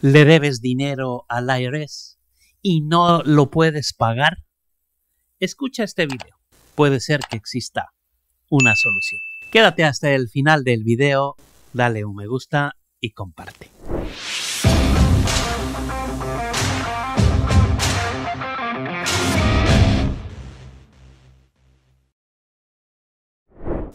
le debes dinero al IRS y no lo puedes pagar? Escucha este video. Puede ser que exista una solución. Quédate hasta el final del video, dale un me gusta y comparte.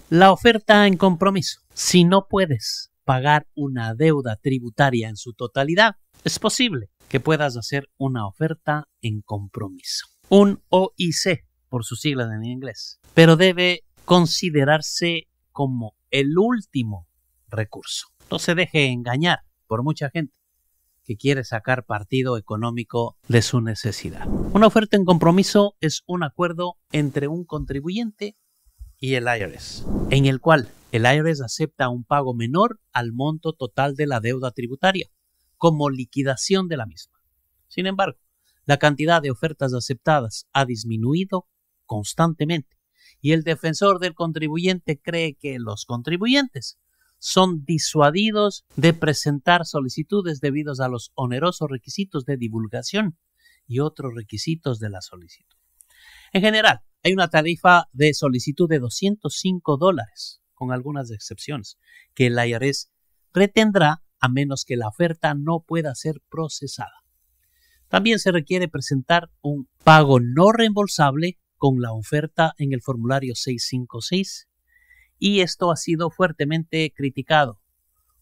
La oferta en compromiso. Si no puedes pagar una deuda tributaria en su totalidad, es posible que puedas hacer una oferta en compromiso. Un OIC, por sus siglas en inglés, pero debe considerarse como el último recurso. No se deje engañar por mucha gente que quiere sacar partido económico de su necesidad. Una oferta en compromiso es un acuerdo entre un contribuyente y el IRS, en el cual el IRS acepta un pago menor al monto total de la deuda tributaria, como liquidación de la misma. Sin embargo, la cantidad de ofertas aceptadas ha disminuido constantemente y el defensor del contribuyente cree que los contribuyentes son disuadidos de presentar solicitudes debido a los onerosos requisitos de divulgación y otros requisitos de la solicitud. En general, hay una tarifa de solicitud de 205 dólares con algunas excepciones, que el IRS retendrá a menos que la oferta no pueda ser procesada. También se requiere presentar un pago no reembolsable con la oferta en el formulario 656 y esto ha sido fuertemente criticado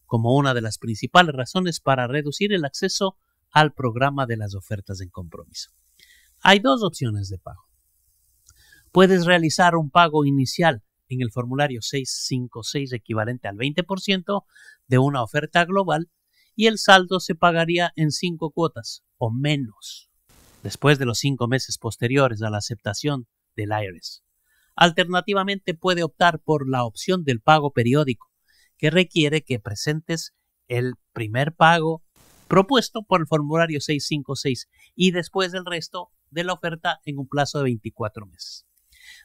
como una de las principales razones para reducir el acceso al programa de las ofertas en compromiso. Hay dos opciones de pago. Puedes realizar un pago inicial en el formulario 656 equivalente al 20% de una oferta global y el saldo se pagaría en cinco cuotas o menos después de los cinco meses posteriores a la aceptación del IRS. Alternativamente puede optar por la opción del pago periódico, que requiere que presentes el primer pago propuesto por el formulario 656 y después del resto de la oferta en un plazo de 24 meses.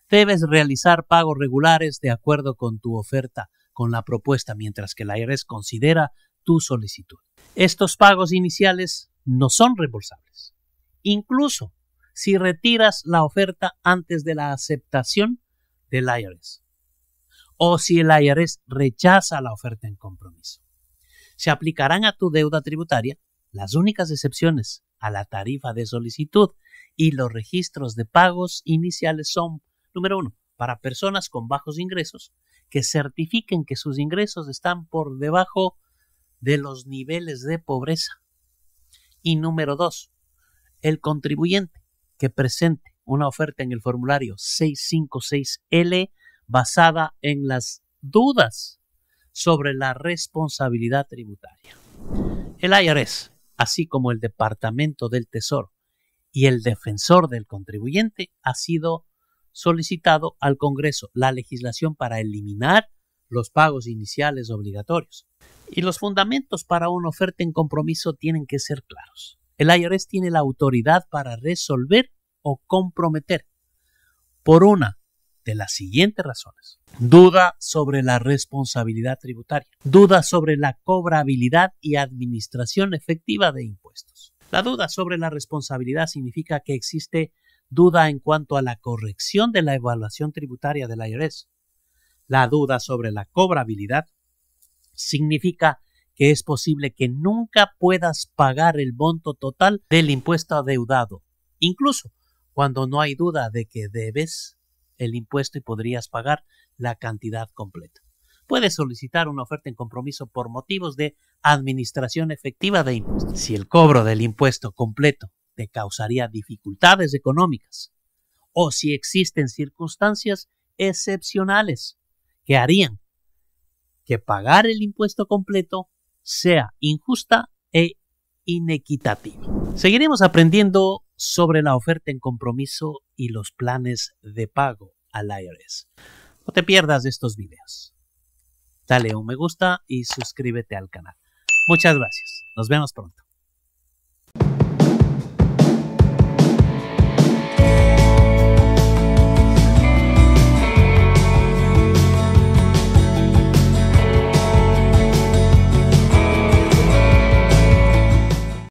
Debes realizar pagos regulares de acuerdo con tu oferta, con la propuesta, mientras que el IRS considera tu solicitud. Estos pagos iniciales no son reembolsables. Incluso si retiras la oferta antes de la aceptación del IRS o si el IRS rechaza la oferta en compromiso. Se aplicarán a tu deuda tributaria las únicas excepciones a la tarifa de solicitud y los registros de pagos iniciales son Número uno, para personas con bajos ingresos que certifiquen que sus ingresos están por debajo de los niveles de pobreza. Y número dos, el contribuyente que presente una oferta en el formulario 656L basada en las dudas sobre la responsabilidad tributaria. El IRS, así como el Departamento del Tesoro y el Defensor del Contribuyente, ha sido solicitado al Congreso la legislación para eliminar los pagos iniciales obligatorios. Y los fundamentos para una oferta en compromiso tienen que ser claros. El IRS tiene la autoridad para resolver o comprometer por una de las siguientes razones. Duda sobre la responsabilidad tributaria. Duda sobre la cobrabilidad y administración efectiva de impuestos. La duda sobre la responsabilidad significa que existe duda en cuanto a la corrección de la evaluación tributaria de la IRS. La duda sobre la cobrabilidad significa que es posible que nunca puedas pagar el monto total del impuesto adeudado, incluso cuando no hay duda de que debes el impuesto y podrías pagar la cantidad completa. Puedes solicitar una oferta en compromiso por motivos de administración efectiva de impuestos. Si el cobro del impuesto completo te causaría dificultades económicas o si existen circunstancias excepcionales que harían que pagar el impuesto completo sea injusta e inequitativa. Seguiremos aprendiendo sobre la oferta en compromiso y los planes de pago al IRS. No te pierdas estos videos. Dale un me gusta y suscríbete al canal. Muchas gracias. Nos vemos pronto.